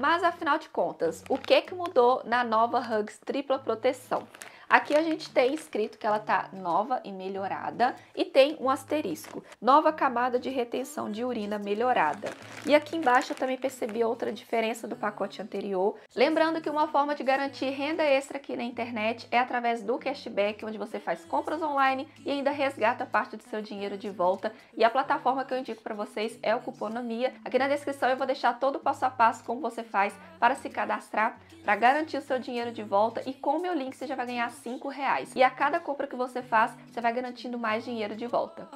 Mas afinal de contas, o que, que mudou na nova Hugs tripla proteção? Aqui a gente tem escrito que ela está nova e melhorada e tem um asterisco, nova camada de retenção de urina melhorada. E aqui embaixo eu também percebi outra diferença do pacote anterior. Lembrando que uma forma de garantir renda extra aqui na internet é através do cashback, onde você faz compras online e ainda resgata parte do seu dinheiro de volta. E a plataforma que eu indico para vocês é o Cuponomia. Aqui na descrição eu vou deixar todo o passo a passo como você faz para se cadastrar, para garantir o seu dinheiro de volta e com o meu link você já vai ganhar 5 reais. E a cada compra que você faz, você vai garantindo mais dinheiro de volta.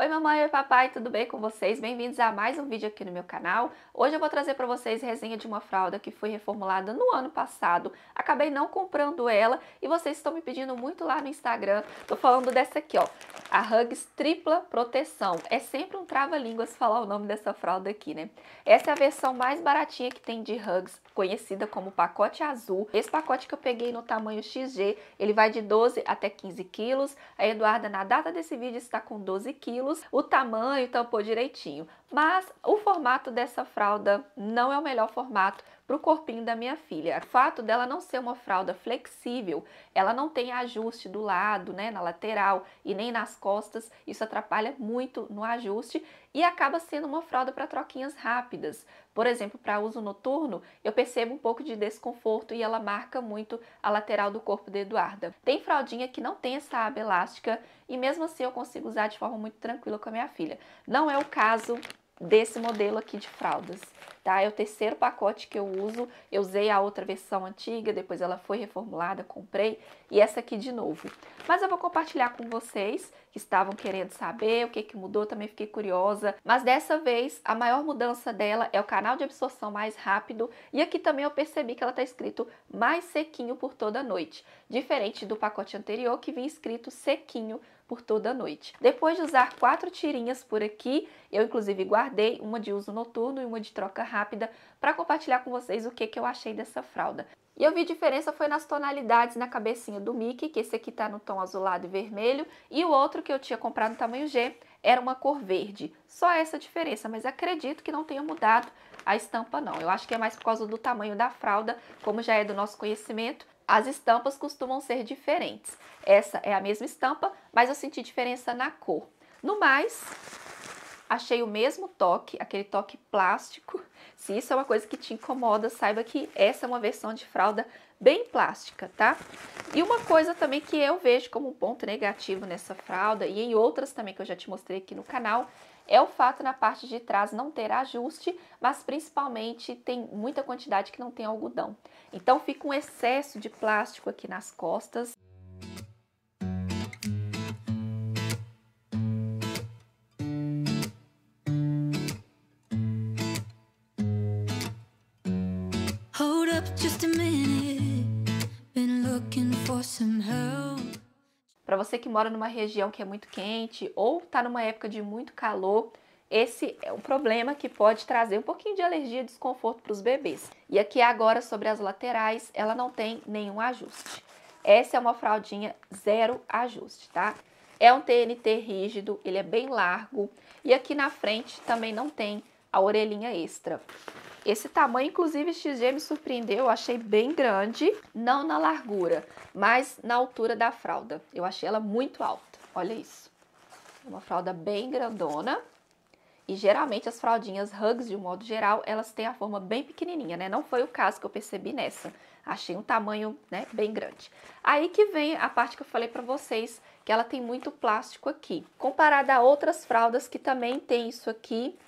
Oi mamãe, oi papai, tudo bem com vocês? Bem-vindos a mais um vídeo aqui no meu canal. Hoje eu vou trazer para vocês resenha de uma fralda que foi reformulada no ano passado. Acabei não comprando ela e vocês estão me pedindo muito lá no Instagram. Tô falando dessa aqui, ó, a Hugs Tripla Proteção. É sempre um trava-línguas falar o nome dessa fralda aqui, né? Essa é a versão mais baratinha que tem de Hugs, conhecida como pacote azul. Esse pacote que eu peguei no tamanho XG, ele vai de 12 até 15 quilos. A Eduarda, na data desse vídeo, está com 12 quilos o tamanho tampou então, direitinho. Mas o formato dessa fralda não é o melhor formato para o corpinho da minha filha. O fato dela não ser uma fralda flexível, ela não tem ajuste do lado, né, na lateral e nem nas costas, isso atrapalha muito no ajuste e acaba sendo uma fralda para troquinhas rápidas. Por exemplo, para uso noturno, eu percebo um pouco de desconforto e ela marca muito a lateral do corpo da Eduarda. Tem fraldinha que não tem essa aba elástica e mesmo assim eu consigo usar de forma muito tranquila com a minha filha. Não é o caso desse modelo aqui de fraldas. Tá? É o terceiro pacote que eu uso. Eu usei a outra versão antiga, depois ela foi reformulada, comprei e essa aqui de novo. Mas eu vou compartilhar com vocês que estavam querendo saber o que, que mudou, também fiquei curiosa. Mas dessa vez a maior mudança dela é o canal de absorção mais rápido e aqui também eu percebi que ela está escrito mais sequinho por toda a noite, diferente do pacote anterior que vinha escrito sequinho por toda a noite. Depois de usar quatro tirinhas por aqui, eu inclusive guardei uma de uso noturno e uma de troca rápida para compartilhar com vocês o que, que eu achei dessa fralda. E eu vi diferença foi nas tonalidades na cabecinha do Mickey, que esse aqui tá no tom azulado e vermelho, e o outro que eu tinha comprado no tamanho G era uma cor verde. Só essa diferença, mas acredito que não tenha mudado a estampa não. Eu acho que é mais por causa do tamanho da fralda, como já é do nosso conhecimento, as estampas costumam ser diferentes. Essa é a mesma estampa, mas eu senti diferença na cor. No mais, achei o mesmo toque, aquele toque plástico. Se isso é uma coisa que te incomoda, saiba que essa é uma versão de fralda bem plástica, tá? E uma coisa também que eu vejo como um ponto negativo nessa fralda e em outras também que eu já te mostrei aqui no canal, é o fato na parte de trás não ter ajuste, mas principalmente tem muita quantidade que não tem algodão. Então fica um excesso de plástico aqui nas costas. Para você que mora numa região que é muito quente ou está numa época de muito calor, esse é um problema que pode trazer um pouquinho de alergia e desconforto para os bebês. E aqui agora sobre as laterais, ela não tem nenhum ajuste. Essa é uma fraldinha zero ajuste, tá? É um TNT rígido, ele é bem largo e aqui na frente também não tem a orelhinha extra. Esse tamanho, inclusive, XG me surpreendeu, eu achei bem grande, não na largura, mas na altura da fralda. Eu achei ela muito alta, olha isso. Uma fralda bem grandona. E geralmente as fraldinhas Hugs, de um modo geral, elas têm a forma bem pequenininha, né? Não foi o caso que eu percebi nessa. Achei um tamanho, né, bem grande. Aí que vem a parte que eu falei para vocês, que ela tem muito plástico aqui. Comparada a outras fraldas que também tem isso aqui,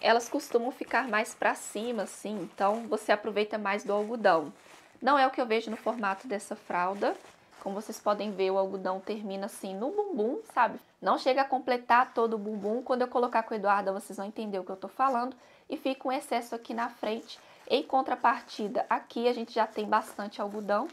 elas costumam ficar mais para cima, assim, então você aproveita mais do algodão. Não é o que eu vejo no formato dessa fralda. Como vocês podem ver, o algodão termina assim no bumbum, sabe? Não chega a completar todo o bumbum. Quando eu colocar com a Eduarda, vocês vão entender o que eu tô falando. E fica um excesso aqui na frente. Em contrapartida, aqui a gente já tem bastante algodão.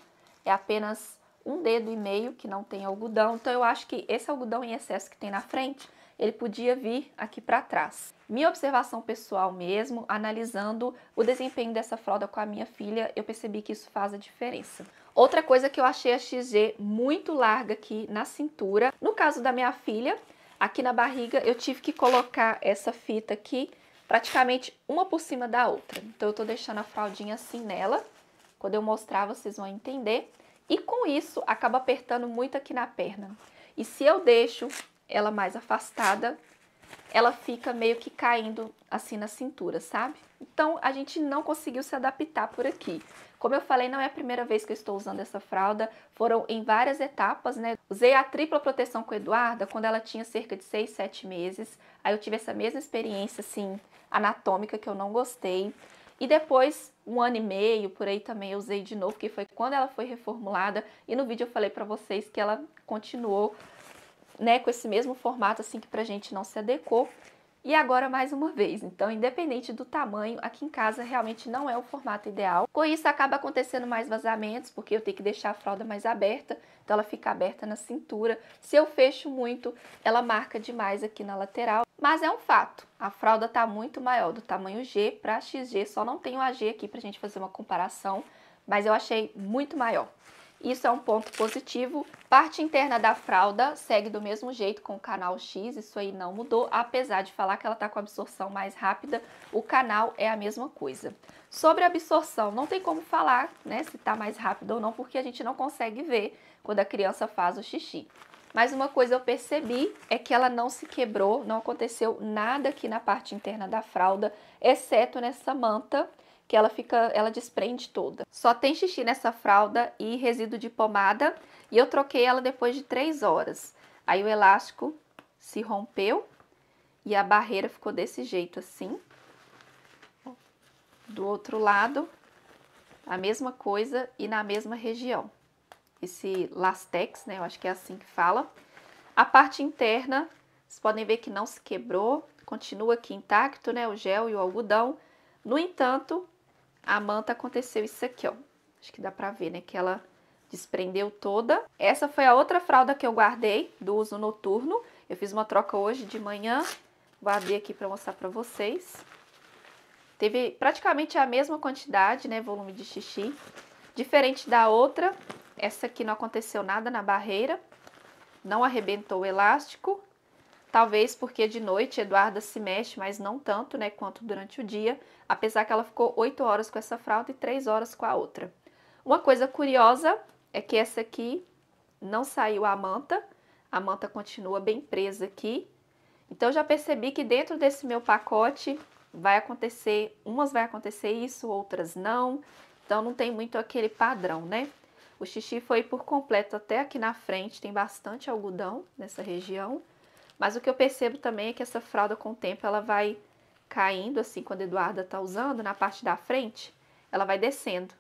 É apenas um dedo e meio que não tem algodão. Então, eu acho que esse algodão em excesso que tem na frente ele podia vir aqui para trás. Minha observação pessoal mesmo, analisando o desempenho dessa fralda com a minha filha, eu percebi que isso faz a diferença. Outra coisa que eu achei a XG muito larga aqui na cintura. No caso da minha filha, aqui na barriga eu tive que colocar essa fita aqui praticamente uma por cima da outra. Então eu tô deixando a fraldinha assim nela. Quando eu mostrar vocês vão entender. E com isso acaba apertando muito aqui na perna. E se eu deixo ela mais afastada, ela fica meio que caindo assim na cintura, sabe? Então a gente não conseguiu se adaptar por aqui. Como eu falei, não é a primeira vez que eu estou usando essa fralda, foram em várias etapas, né? Usei a tripla proteção com a Eduarda quando ela tinha cerca de 6, 7 meses. Aí eu tive essa mesma experiência assim anatômica que eu não gostei. E depois, um ano e meio, por aí também eu usei de novo, que foi quando ela foi reformulada. E no vídeo eu falei para vocês que ela continuou né, com esse mesmo formato assim que pra gente não se adequou. E agora mais uma vez, então independente do tamanho, aqui em casa realmente não é o formato ideal. Com isso acaba acontecendo mais vazamentos, porque eu tenho que deixar a fralda mais aberta, então ela fica aberta na cintura. Se eu fecho muito, ela marca demais aqui na lateral. Mas é um fato, a fralda tá muito maior do tamanho G para XG, só não tem o AG aqui pra gente fazer uma comparação, mas eu achei muito maior. Isso é um ponto positivo. Parte interna da fralda segue do mesmo jeito com o canal X, isso aí não mudou, apesar de falar que ela está com absorção mais rápida, o canal é a mesma coisa. Sobre a absorção, não tem como falar né, se está mais rápido ou não, porque a gente não consegue ver quando a criança faz o xixi. Mas uma coisa eu percebi é que ela não se quebrou, não aconteceu nada aqui na parte interna da fralda, exceto nessa manta, que ela fica, ela desprende toda. Só tem xixi nessa fralda e resíduo de pomada e eu troquei ela depois de três horas. Aí o elástico se rompeu e a barreira ficou desse jeito assim. Do outro lado, a mesma coisa e na mesma região. Esse lastex, né? Eu acho que é assim que fala. A parte interna, vocês podem ver que não se quebrou, continua aqui intacto, né? O gel e o algodão. No entanto, a manta aconteceu isso aqui, ó. Acho que dá pra ver, né? Que ela desprendeu toda. Essa foi a outra fralda que eu guardei do uso noturno. Eu fiz uma troca hoje de manhã, guardei aqui para mostrar para vocês. Teve praticamente a mesma quantidade, né, volume de xixi. Diferente da outra, essa aqui não aconteceu nada na barreira, não arrebentou o elástico Talvez porque de noite Eduarda se mexe, mas não tanto né, quanto durante o dia, apesar que ela ficou 8 horas com essa fralda e 3 horas com a outra. Uma coisa curiosa é que essa aqui não saiu a manta, a manta continua bem presa aqui. Então já percebi que dentro desse meu pacote vai acontecer, umas vai acontecer isso, outras não. Então não tem muito aquele padrão, né? O xixi foi por completo até aqui na frente, tem bastante algodão nessa região. Mas o que eu percebo também é que essa fralda com o tempo ela vai caindo assim quando a Eduarda tá usando na parte da frente, ela vai descendo.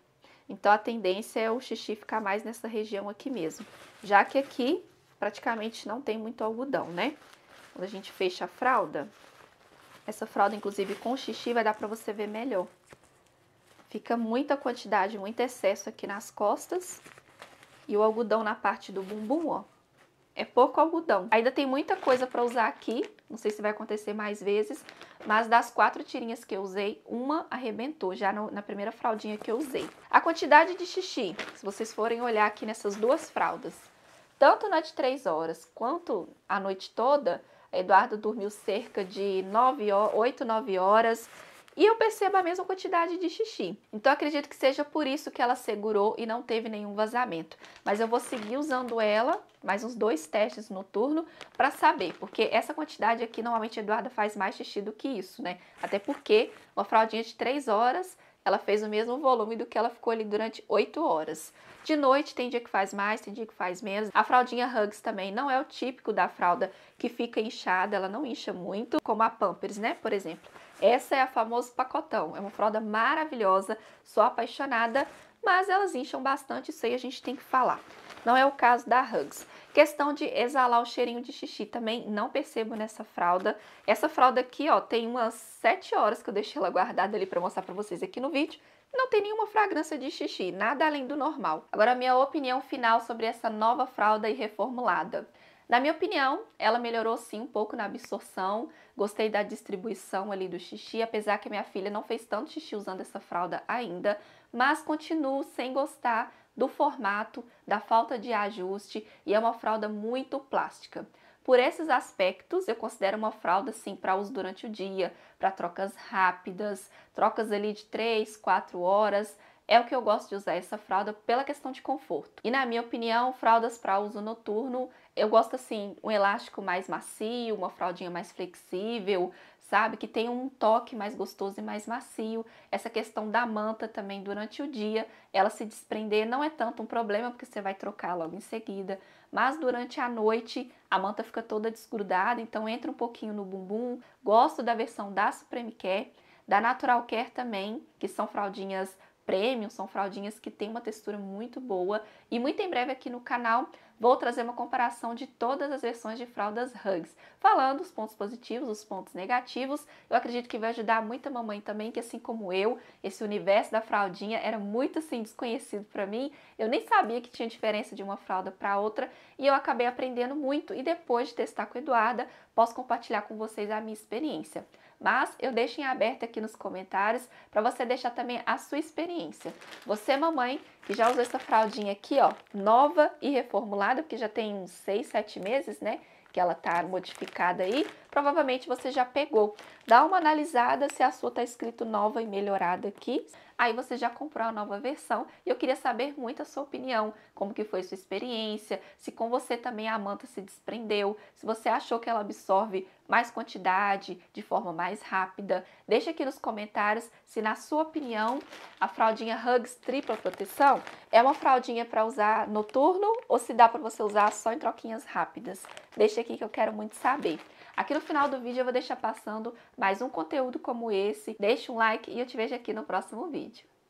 Então a tendência é o xixi ficar mais nessa região aqui mesmo, já que aqui praticamente não tem muito algodão, né? Quando a gente fecha a fralda, essa fralda inclusive com xixi vai dar para você ver melhor. Fica muita quantidade, muito excesso aqui nas costas e o algodão na parte do bumbum, ó, é pouco algodão. Ainda tem muita coisa para usar aqui, não sei se vai acontecer mais vezes, mas das quatro tirinhas que eu usei, uma arrebentou já no, na primeira fraldinha que eu usei. A quantidade de xixi, se vocês forem olhar aqui nessas duas fraldas, tanto na de três horas quanto a noite toda, a Eduardo dormiu cerca de 9, 8, 9 horas, e eu percebo a mesma quantidade de xixi. Então acredito que seja por isso que ela segurou e não teve nenhum vazamento. Mas eu vou seguir usando ela, mais uns dois testes noturno para saber, porque essa quantidade aqui normalmente a Eduarda faz mais xixi do que isso, né? Até porque uma fraldinha de 3 horas, ela fez o mesmo volume do que ela ficou ali durante 8 horas. De noite tem dia que faz mais, tem dia que faz menos. A fraldinha Hugs também não é o típico da fralda que fica inchada, ela não incha muito, como a Pampers, né, por exemplo. Essa é a famosa pacotão, é uma fralda maravilhosa, sou apaixonada, mas elas incham bastante, isso aí a gente tem que falar. Não é o caso da Hugs. Questão de exalar o cheirinho de xixi também não percebo nessa fralda. Essa fralda aqui, ó, tem umas 7 horas que eu deixei ela guardada ali para mostrar para vocês aqui no vídeo não tem nenhuma fragrância de xixi, nada além do normal. Agora, minha opinião final sobre essa nova fralda e reformulada. Na minha opinião, ela melhorou sim um pouco na absorção. Gostei da distribuição ali do xixi, apesar que minha filha não fez tanto xixi usando essa fralda ainda, mas continuo sem gostar do formato, da falta de ajuste e é uma fralda muito plástica. Por esses aspectos, eu considero uma fralda sim para uso durante o dia, para trocas rápidas, trocas ali de 3, 4 horas. É o que eu gosto de usar essa fralda pela questão de conforto. E na minha opinião, fraldas para uso noturno, eu gosto assim, um elástico mais macio, uma fraldinha mais flexível, sabe? Que tem um toque mais gostoso e mais macio. Essa questão da manta também durante o dia, ela se desprender não é tanto um problema, porque você vai trocar logo em seguida. Mas durante a noite, a manta fica toda desgrudada, então entra um pouquinho no bumbum. Gosto da versão da Supreme Care, da Natural Care também, que são fraldinhas premium, são fraldinhas que têm uma textura muito boa e muito em breve aqui no canal vou trazer uma comparação de todas as versões de fraldas Hugs, falando os pontos positivos, os pontos negativos. Eu acredito que vai ajudar muita mamãe também, que assim como eu, esse universo da fraldinha era muito assim desconhecido para mim. Eu nem sabia que tinha diferença de uma fralda para outra e eu acabei aprendendo muito e depois de testar com a Eduarda, posso compartilhar com vocês a minha experiência mas eu deixo em aberto aqui nos comentários para você deixar também a sua experiência. Você, mamãe, que já usou essa fraldinha aqui, ó, nova e reformulada, porque já tem uns 6, 7 meses, né? que ela tá modificada aí, provavelmente você já pegou. Dá uma analisada se a sua tá escrito nova e melhorada aqui aí você já comprou a nova versão e eu queria saber muito a sua opinião, como que foi sua experiência, se com você também a manta se desprendeu, se você achou que ela absorve mais quantidade, de forma mais rápida. Deixa aqui nos comentários se na sua opinião a fraldinha Hugs tripla proteção é uma fraldinha para usar noturno ou se dá para você usar só em troquinhas rápidas. Deixa aqui que eu quero muito saber. Aqui no final do vídeo eu vou deixar passando mais um conteúdo como esse. Deixa um like e eu te vejo aqui no próximo vídeo.